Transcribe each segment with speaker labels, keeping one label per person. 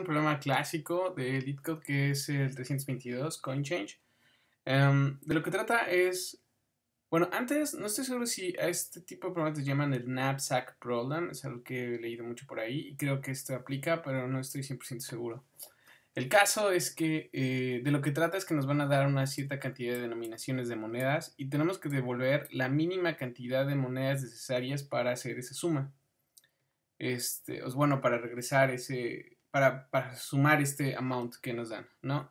Speaker 1: un problema clásico de LeetCode que es el 322 CoinChange. Em, de lo que trata es, bueno, antes no estoy seguro si a este tipo de problemas les llaman el knapsack problem, es algo que he leído mucho por ahí y creo que esto aplica, pero no estoy 100% seguro. El caso es que eh, de lo que trata es que nos van a dar una cierta cantidad de denominaciones de monedas y tenemos que devolver la mínima cantidad de monedas necesarias para hacer esa suma. Este, bueno, para regresar ese, para, sumar este amount que nos dan, ¿no?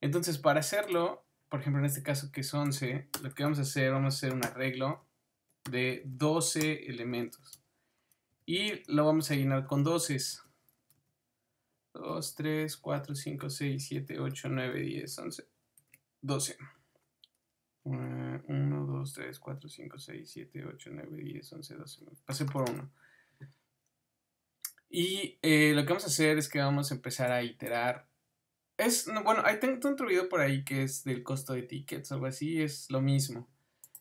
Speaker 1: Entonces, para hacerlo, por ejemplo, en este caso que es 11, lo que vamos a hacer, vamos a hacer un arreglo de 12 elementos. Y lo vamos a llenar con 12. 2, 3, 4, 5, 6, 7, 8, 9, 10, 11, 12. 1, 2, 3, 4, 5, 6, 7, 8, 9, 10, 11, 12. Pasé por 1 y eh, lo que vamos a hacer es que vamos a empezar a iterar. Es, bueno, hay tengo otro video por ahí que es del costo de tickets, algo así, es lo mismo.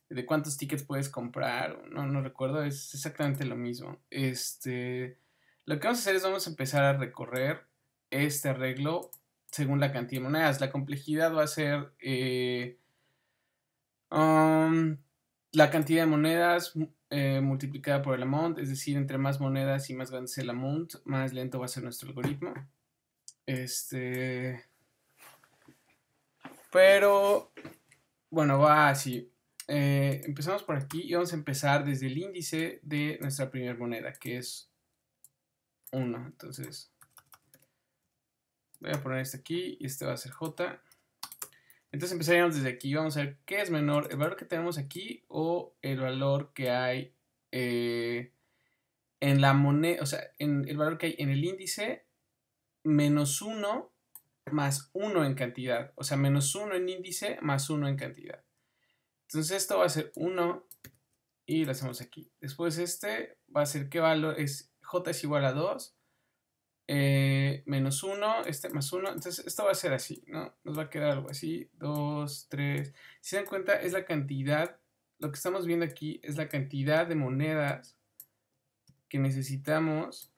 Speaker 1: De cuántos tickets puedes comprar, no, no recuerdo, es exactamente lo mismo. Este, lo que vamos a hacer es vamos a empezar a recorrer este arreglo según la cantidad de monedas. La complejidad va a ser eh, um, la cantidad de monedas eh, multiplicada por el amount, es decir, entre más monedas y más grande es el amount, más lento va a ser nuestro algoritmo. Este. Pero, bueno, va así. Eh, empezamos por aquí y vamos a empezar desde el índice de nuestra primera moneda, que es 1. Entonces, voy a poner este aquí y este va a ser J. Entonces empezaríamos desde aquí. Vamos a ver qué es menor, el valor que tenemos aquí o el valor que hay eh, en la moneda, o sea, en el valor que hay en el índice menos 1 más 1 en cantidad. O sea, menos 1 en índice más 1 en cantidad. Entonces esto va a ser 1 y lo hacemos aquí. Después este va a ser qué valor es j es igual a 2 eh, menos 1, este más 1, entonces esto va a ser así, ¿no? Nos va a quedar algo así, 2, 3, si se dan cuenta es la cantidad, lo que estamos viendo aquí es la cantidad de monedas que necesitamos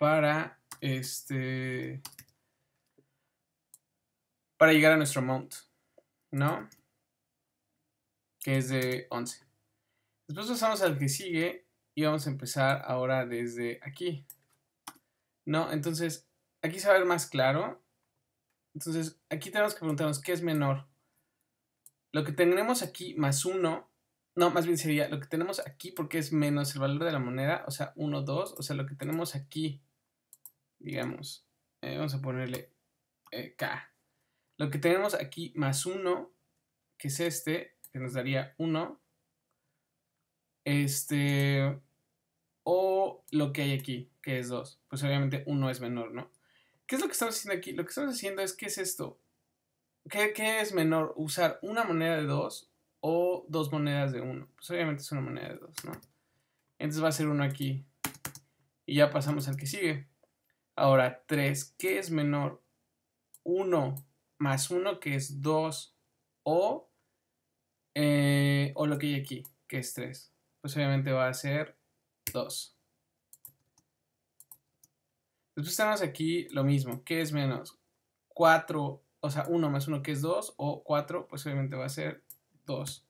Speaker 1: para este para llegar a nuestro mount, ¿no? Que es de 11. Después pasamos al que sigue, vamos a empezar ahora desde aquí. ¿No? Entonces, aquí se va a ver más claro. Entonces, aquí tenemos que preguntarnos qué es menor. Lo que tenemos aquí más uno no, más bien sería lo que tenemos aquí porque es menos el valor de la moneda, o sea, 1, 2, o sea, lo que tenemos aquí, digamos, eh, vamos a ponerle eh, K. Lo que tenemos aquí más uno que es este, que nos daría 1, este, o lo que hay aquí, que es 2. Pues obviamente 1 es menor, ¿no? ¿Qué es lo que estamos haciendo aquí? Lo que estamos haciendo es, ¿qué es esto? ¿Qué, es menor? ¿Usar una moneda de 2 o dos monedas de 1? Pues obviamente es una moneda de 2, ¿no? Entonces va a ser 1 aquí. Y ya pasamos al que sigue. Ahora, 3. ¿Qué es menor? 1 más 1, que es 2, o, eh, o lo que hay aquí, que es 3. Pues obviamente va a ser 2. entonces tenemos aquí lo mismo, que es menos? 4, o sea, 1 más 1 que es 2, o 4, pues obviamente va a ser 2.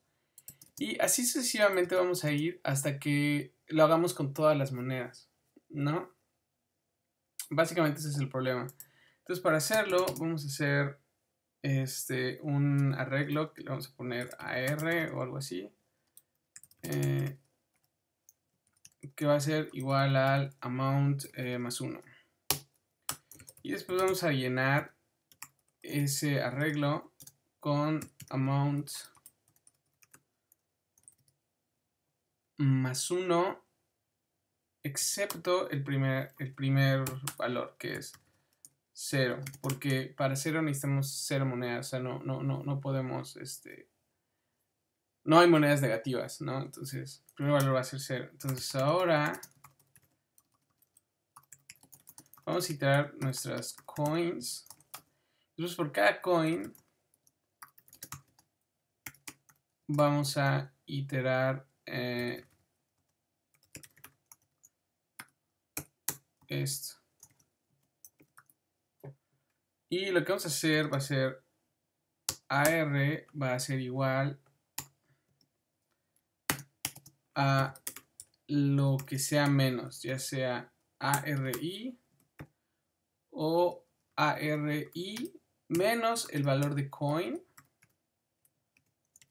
Speaker 1: Y así sucesivamente vamos a ir hasta que lo hagamos con todas las monedas, ¿no? Básicamente ese es el problema. Entonces para hacerlo vamos a hacer este, un arreglo que le vamos a poner AR o algo así. Eh, que va a ser igual al amount eh, más 1. Y después vamos a llenar ese arreglo con amount más 1 excepto el primer, el primer valor que es 0 porque para 0 necesitamos 0 monedas o sea no, no, no, no podemos este, no hay monedas negativas, ¿no? Entonces, el primer valor va a ser 0. Entonces, ahora vamos a iterar nuestras coins. Entonces, por cada coin vamos a iterar eh, esto. Y lo que vamos a hacer va a ser AR va a ser igual a lo que sea menos, ya sea ARI o ARI menos el valor de coin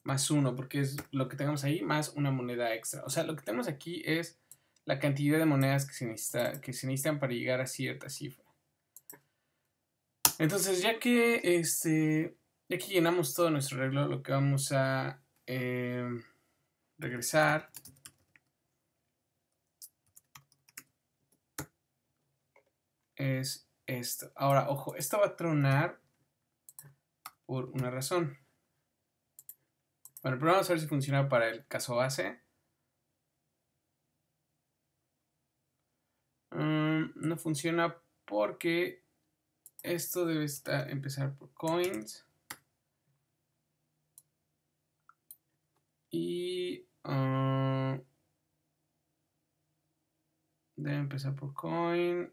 Speaker 1: más uno, porque es lo que tenemos ahí, más una moneda extra. O sea, lo que tenemos aquí es la cantidad de monedas que se, necesita, que se necesitan para llegar a cierta cifra. Entonces, ya que, este, ya que llenamos todo nuestro arreglo, lo que vamos a... Eh, regresar. Es esto. Ahora, ojo, esto va a tronar por una razón. Bueno, pero vamos a ver si funciona para el caso base. Mm, no funciona porque esto debe estar, empezar por coins. Y Ah, debe empezar por coin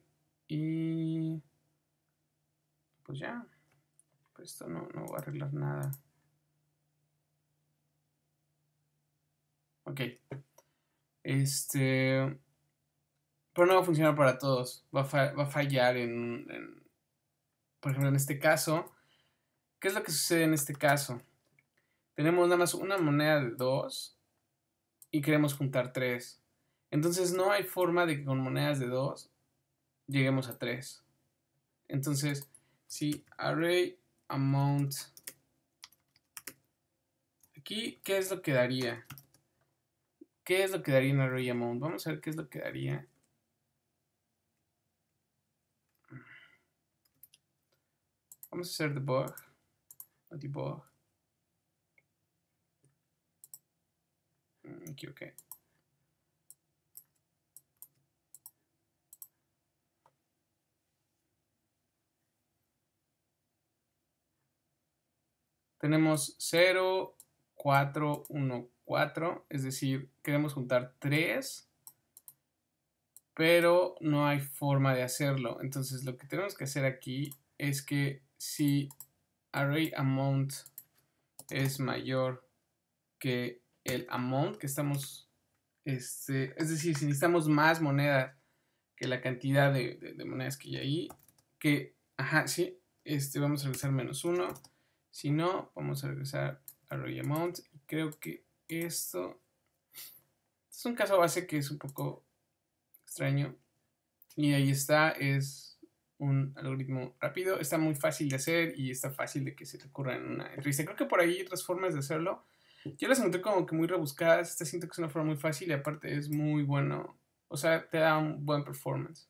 Speaker 1: y pues ya. Pues esto no, va a arreglar nada. Ok. Este. Pero no va a funcionar para todos. Va a, fallar en, Por ejemplo, en este caso. ¿Qué es lo que sucede en este caso? Tenemos nada más una moneda de dos y queremos juntar tres. Entonces no hay forma de que con monedas de 2 lleguemos a 3. Entonces, si array amount aquí, ¿qué es lo que daría? ¿Qué es lo que daría en array amount? Vamos a ver qué es lo que daría. Vamos a hacer debug, debug. Me mm, Tenemos 0, 4, 1, 4. Es decir, queremos juntar 3. Pero no hay forma de hacerlo. Entonces lo que tenemos que hacer aquí es que si array amount es mayor que el amount que estamos, este, es decir, si necesitamos más monedas que la cantidad de, monedas que hay ahí, que, ajá, sí, este, vamos a regresar menos uno, si no, vamos a regresar array Amount, y creo que esto es un caso base que es un poco extraño, y ahí está, es un algoritmo rápido, está muy fácil de hacer y está fácil de que se te ocurra en una entrevista. Creo que por ahí hay otras formas de hacerlo, yo las encontré como que muy rebuscadas. Esta siento que es una forma muy fácil y aparte es muy bueno. O sea, te da un buen performance.